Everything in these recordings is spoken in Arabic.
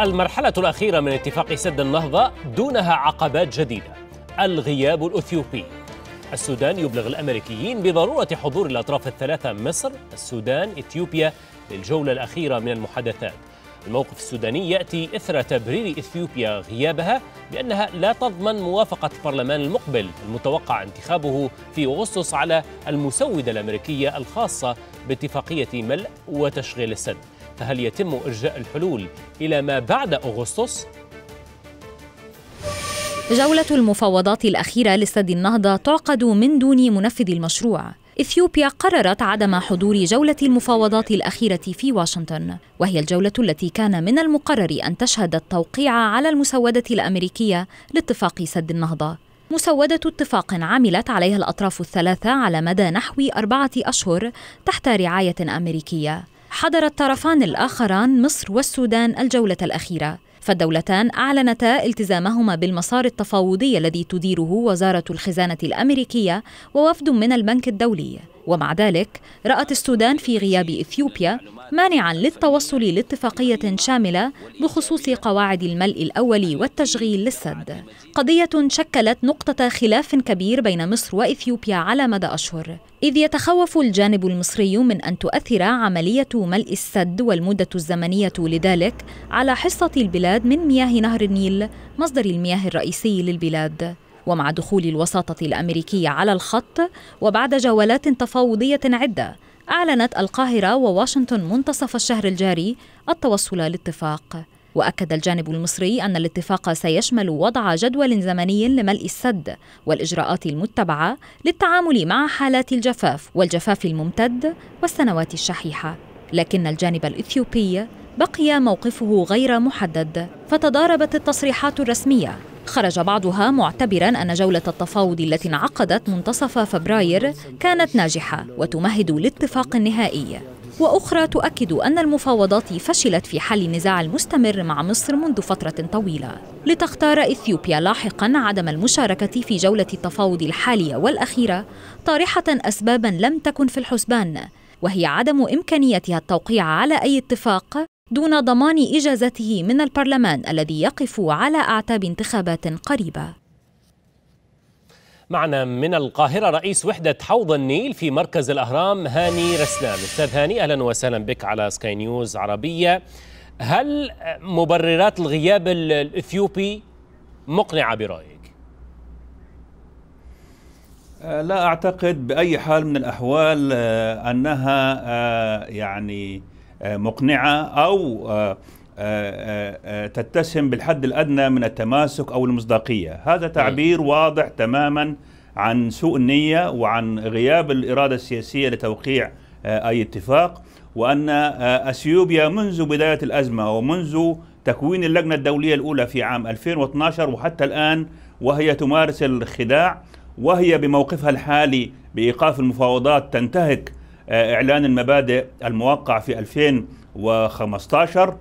المرحلة الأخيرة من اتفاق سد النهضة دونها عقبات جديدة الغياب الأثيوبي السودان يبلغ الأمريكيين بضرورة حضور الأطراف الثلاثة مصر، السودان، إثيوبيا للجولة الأخيرة من المحادثات الموقف السوداني يأتي إثر تبرير إثيوبيا غيابها بأنها لا تضمن موافقة البرلمان المقبل المتوقع انتخابه في أغسطس على المسودة الأمريكية الخاصة باتفاقية ملء وتشغيل السد فهل يتم إرجاء الحلول إلى ما بعد أغسطس؟ جولة المفاوضات الأخيرة لسد النهضة تعقد من دون منفذ المشروع إثيوبيا قررت عدم حضور جولة المفاوضات الأخيرة في واشنطن وهي الجولة التي كان من المقرر أن تشهد التوقيع على المسودة الأمريكية لاتفاق سد النهضة مسودة اتفاق عملت عليها الأطراف الثلاثة على مدى نحو أربعة أشهر تحت رعاية أمريكية حضر الطرفان الآخران مصر والسودان الجولة الأخيرة فالدولتان أعلنتا التزامهما بالمسار التفاوضي الذي تديره وزارة الخزانة الأمريكية ووفد من البنك الدولي ومع ذلك رأت السودان في غياب إثيوبيا مانعا للتوصل لاتفاقية شاملة بخصوص قواعد الملء الأولي والتشغيل للسد قضية شكلت نقطة خلاف كبير بين مصر وإثيوبيا على مدى أشهر إذ يتخوف الجانب المصري من أن تؤثر عملية ملء السد والمدة الزمنية لذلك على حصة البلاد من مياه نهر النيل مصدر المياه الرئيسي للبلاد ومع دخول الوساطة الأمريكية على الخط وبعد جولات تفاوضية عدة أعلنت القاهرة وواشنطن منتصف الشهر الجاري التوصل لاتفاق وأكد الجانب المصري أن الاتفاق سيشمل وضع جدول زمني لملء السد والإجراءات المتبعة للتعامل مع حالات الجفاف والجفاف الممتد والسنوات الشحيحة لكن الجانب الإثيوبي بقي موقفه غير محدد فتضاربت التصريحات الرسمية خرج بعضها معتبرا أن جولة التفاوض التي انعقدت منتصف فبراير كانت ناجحة وتمهد لاتفاق نهائي وأخرى تؤكد أن المفاوضات فشلت في حل النزاع المستمر مع مصر منذ فترة طويلة لتختار إثيوبيا لاحقا عدم المشاركة في جولة التفاوض الحالية والأخيرة طارحة أسبابا لم تكن في الحسبان وهي عدم إمكانيتها التوقيع على أي اتفاق دون ضمان إجازته من البرلمان الذي يقف على أعتاب انتخابات قريبة معنا من القاهرة رئيس وحدة حوض النيل في مركز الأهرام هاني رسلان أستاذ هاني أهلا وسهلا بك على سكاي نيوز عربية هل مبررات الغياب الإثيوبي مقنعة برأيك؟ آه، لا أعتقد بأي حال من الأحوال آه، أنها آه، يعني مقنعه او آه، آه، آه، تتسم بالحد الادنى من التماسك او المصداقيه، هذا نعم. تعبير واضح تماما عن سوء النيه وعن غياب الاراده السياسيه لتوقيع اي اتفاق وان اثيوبيا منذ بدايه الازمه ومنذ تكوين اللجنه الدوليه الاولى في عام 2012 وحتى الان وهي تمارس الخداع وهي بموقفها الحالي بايقاف المفاوضات تنتهك آه، إعلان المبادئ الموقع في 2015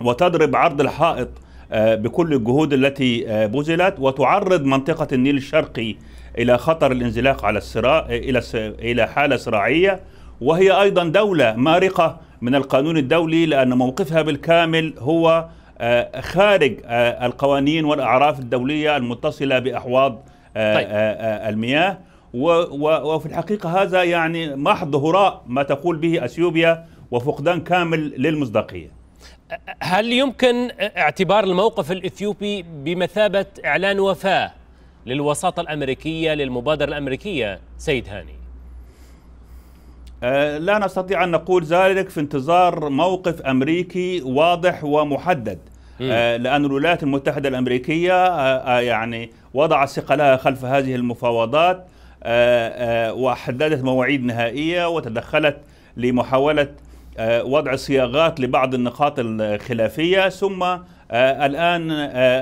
وتضرب عرض الحائط آه، بكل الجهود التي آه، بذلت وتعرض منطقة النيل الشرقي إلى خطر الانزلاق على الصراع إلى إلى حالة صراعية وهي أيضا دولة مارقة من القانون الدولي لأن موقفها بالكامل هو خارج القوانين والأعراف الدولية المتصلة بأحواض طيب. المياه وفي الحقيقة هذا يعني محض هراء ما تقول به أثيوبيا وفقدان كامل للمصداقية هل يمكن اعتبار الموقف الإثيوبي بمثابة إعلان وفاة للوساطة الأمريكية للمبادرة الأمريكية سيد هاني آه، لا نستطيع أن نقول ذلك في انتظار موقف أمريكي واضح ومحدد آه، لأن الولايات المتحدة الأمريكية آه، يعني وضع ثقلها خلف هذه المفاوضات آه، آه، وحددت مواعيد نهائية وتدخلت لمحاولة آه، وضع صياغات لبعض النقاط الخلافية ثم الآن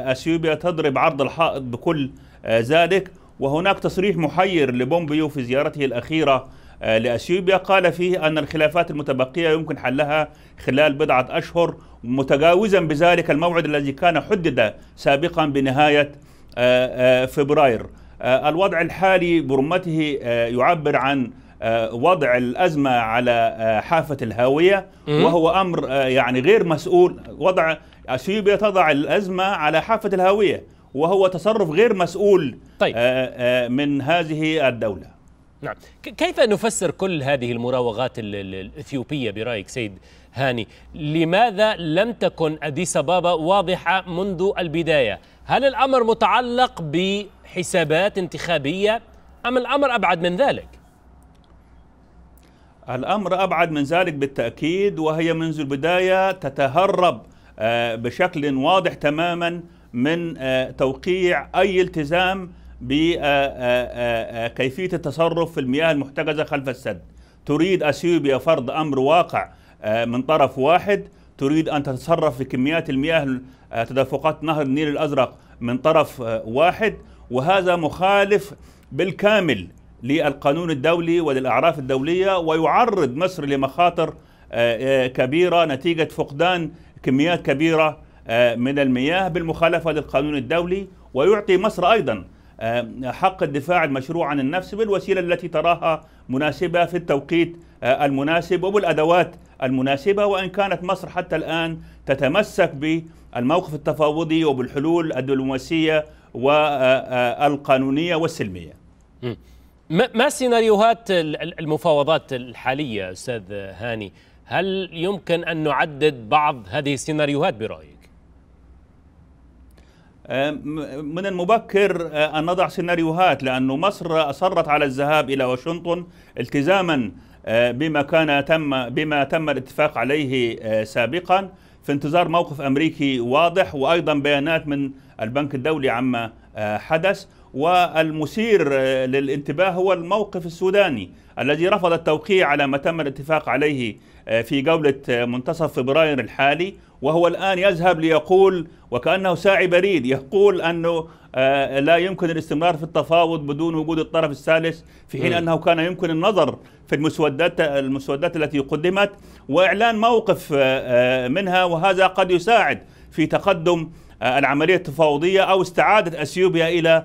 أثيوبيا تضرب عرض الحائط بكل ذلك وهناك تصريح محير لبومبيو في زيارته الأخيرة لأثيوبيا قال فيه أن الخلافات المتبقية يمكن حلها خلال بضعة أشهر متجاوزا بذلك الموعد الذي كان حدد سابقا بنهاية فبراير آه، الوضع الحالي برمته آه، يعبر عن آه، وضع الأزمة على حافة الهاوية وهو أمر يعني غير مسؤول وضع أثيوبيا تضع الأزمة على حافة الهاوية وهو تصرف غير مسؤول طيب. من هذه الدولة نعم كيف نفسر كل هذه المراوغات الإثيوبية برأيك سيد هاني لماذا لم تكن أديس أبابا واضحة منذ البداية هل الأمر متعلق بحسابات انتخابية أم الأمر أبعد من ذلك؟ الأمر أبعد من ذلك بالتأكيد وهي منذ البداية تتهرب آه، بشكل واضح تماما من آه، توقيع أي التزام بكيفية آه، التصرف في المياه المحتجزة خلف السد تريد أثيوبيا فرض أمر واقع من طرف واحد تريد أن تتصرف في كميات المياه آه، تدفقات نهر النيل الأزرق من طرف آه، واحد وهذا مخالف بالكامل للقانون الدولي وللأعراف الدولية ويعرض مصر لمخاطر آه، كبيرة نتيجة فقدان كميات كبيرة من المياه بالمخالفة للقانون الدولي ويعطي مصر أيضا حق الدفاع المشروع عن النفس بالوسيلة التي تراها مناسبة في التوقيت المناسب وبالأدوات المناسبة وإن كانت مصر حتى الآن تتمسك بالموقف التفاوضي وبالحلول الدبلوماسية والقانونية آه، والسلمية ما سيناريوهات المفاوضات الحالية أستاذ هاني هل يمكن أن نعدد بعض هذه السيناريوهات برأيك؟ من المبكر آه، أن نضع سيناريوهات لأن مصر أصرت على الذهاب إلى واشنطن التزاما آه، بما كان تم بما تم الاتفاق عليه آه، سابقا في انتظار موقف امريكي واضح وايضا بيانات من البنك الدولي عما آه، حدث والمثير للانتباه هو الموقف السوداني الذي رفض التوقيع على ما تم الاتفاق عليه آه، في جولة آه، منتصف فبراير الحالي وهو الآن يذهب ليقول وكأنه ساعي بريد يقول أنه آه، لا يمكن الاستمرار في التفاوض بدون وجود الطرف الثالث في حين أنه كان يمكن النظر في المسودات المسودات التي قدمت وإعلان موقف منها وهذا قد يساعد في تقدم العملية التفاوضية أو استعادة أثيوبيا إلى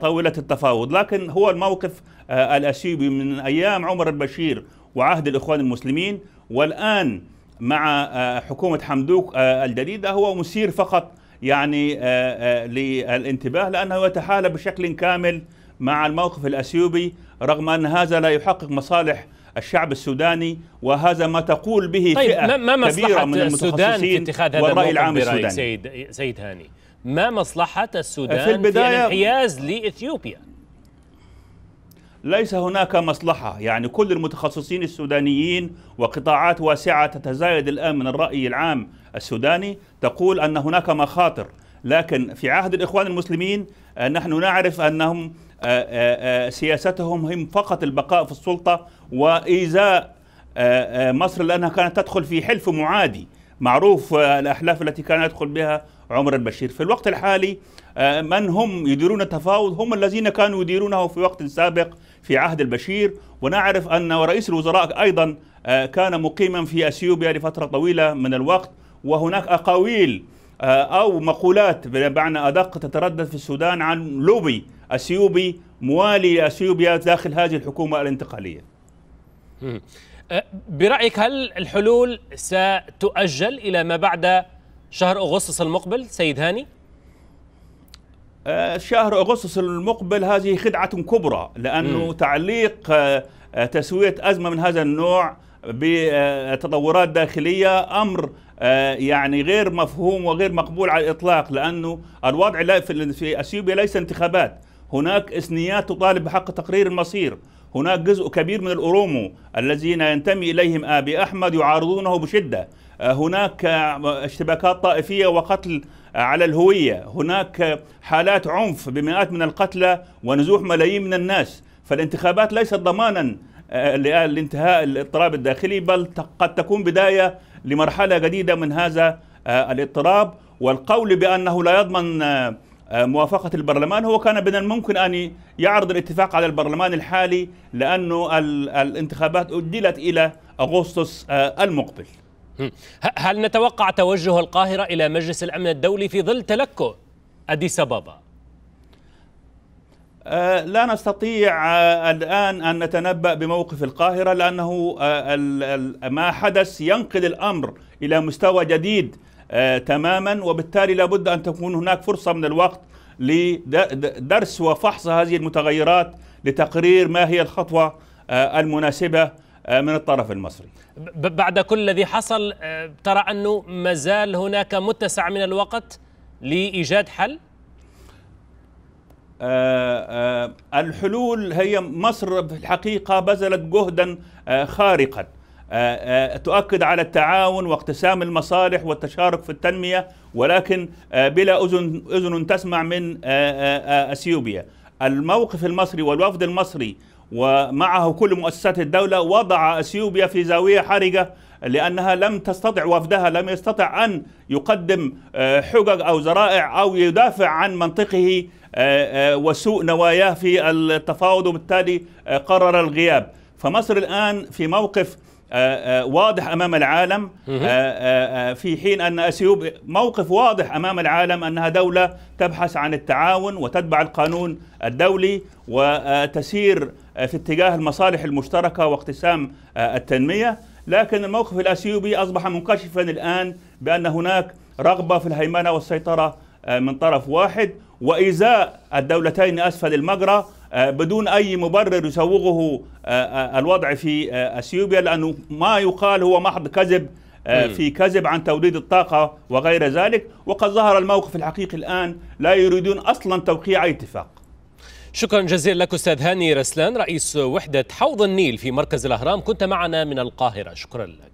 طاولة التفاوض لكن هو الموقف الأثيوبي من أيام عمر البشير وعهد الإخوان المسلمين والآن مع آه، حكومة حمدوك آه، الجديدة هو مثير فقط يعني آه، للانتباه لأنه يتحالف بشكل كامل مع الموقف الأثيوبي رغم أن هذا لا يحقق مصالح الشعب السوداني وهذا ما تقول به طيب فئة ما مصلحة كبيرة من السودان في اتخاذ هذا الموقف العام السوداني سيد, سيد هاني ما مصلحة السودان في, البداية في الانحياز لإثيوبيا ليس هناك مصلحة يعني كل المتخصصين السودانيين وقطاعات واسعة تتزايد الآن من الرأي العام السوداني تقول أن هناك مخاطر لكن في عهد الإخوان المسلمين آه، نحن نعرف أنهم آه، آه، سياستهم هم فقط البقاء في السلطة وإيذاء مصر لأنها كانت تدخل في حلف معادي معروف الأحلاف التي كان يدخل بها عمر البشير في الوقت الحالي آه، من هم يديرون التفاوض هم الذين كانوا يديرونه في وقت سابق في عهد البشير ونعرف أن رئيس الوزراء أيضا آه، كان مقيما في أثيوبيا لفترة طويلة من الوقت وهناك أقاويل آه، أو مقولات بمعنى أدق تتردد في السودان عن لوبي أثيوبي موالي لأثيوبيا داخل هذه الحكومة الانتقالية برأيك هل الحلول ستؤجل إلى ما بعد شهر أغسطس المقبل سيد هاني؟ آه، شهر أغسطس المقبل هذه خدعة كبرى لأنه م. تعليق آه، آه، تسوية أزمة من هذا النوع بتطورات داخلية أمر يعني غير مفهوم وغير مقبول على الإطلاق لأنه الوضع في أثيوبيا ليس انتخابات هناك إثنيات تطالب بحق تقرير المصير هناك جزء كبير من الأورومو الذين ينتمي إليهم آبي أحمد يعارضونه بشدة آه، هناك اشتباكات طائفية وقتل على الهوية هناك حالات عنف بمئات من القتلى ونزوح ملايين من الناس فالانتخابات ليست ضمانا آه، لانتهاء الاضطراب الداخلي بل قد تكون بداية لمرحلة جديدة من هذا آه، الاضطراب والقول بأنه لا يضمن موافقة البرلمان هو كان من الممكن أن يعرض الاتفاق على البرلمان الحالي لأن الانتخابات أجلت إلى أغسطس المقبل هل نتوقع توجه القاهرة إلى مجلس الأمن الدولي في ظل تلكؤ أديس أبابا؟ أه، لا نستطيع أه، الآن أن نتنبأ بموقف القاهرة لأنه أه، ما حدث ينقل الأمر إلى مستوى جديد تماما وبالتالي لابد أن تكون هناك فرصة من الوقت لدرس وفحص هذه المتغيرات لتقرير ما هي الخطوة المناسبة آه، من الطرف المصري بعد كل الذي حصل آه، ترى أنه مازال هناك متسع من الوقت لإيجاد حل؟ آه، الحلول هي مصر في الحقيقة بذلت جهدا خارقا تؤكد على التعاون واقتسام المصالح والتشارك في التنمية ولكن بلا أذن, أذن تسمع من أثيوبيا الموقف المصري والوفد المصري ومعه كل مؤسسات الدولة وضع أثيوبيا في زاوية حرجة لأنها لم تستطع وفدها لم يستطع أن يقدم آه، حجج أو ذرائع أو يدافع عن منطقه آه، آه، وسوء نواياه في التفاوض وبالتالي قرر الغياب فمصر الآن في موقف آه، آه، واضح امام العالم آه، في حين ان اثيوبيا موقف واضح امام العالم انها دوله تبحث عن التعاون وتتبع القانون الدولي وتسير في اتجاه المصالح المشتركه واقتسام التنميه لكن الموقف الاثيوبي اصبح منكشفا الان بان هناك رغبه في الهيمنه والسيطره من طرف واحد وإزاء الدولتين أسفل المجرى آه، بدون أي مبرر يسوغه آه، آه، الوضع في أثيوبيا لأنه ما يقال هو محض كذب في كذب عن توليد الطاقة وغير ذلك وقد ظهر الموقف الحقيقي الآن لا يريدون أصلا توقيع أي اتفاق شكرا جزيلا لك أستاذ هاني رسلان رئيس وحدة حوض النيل في مركز الأهرام كنت معنا من القاهرة شكرا لك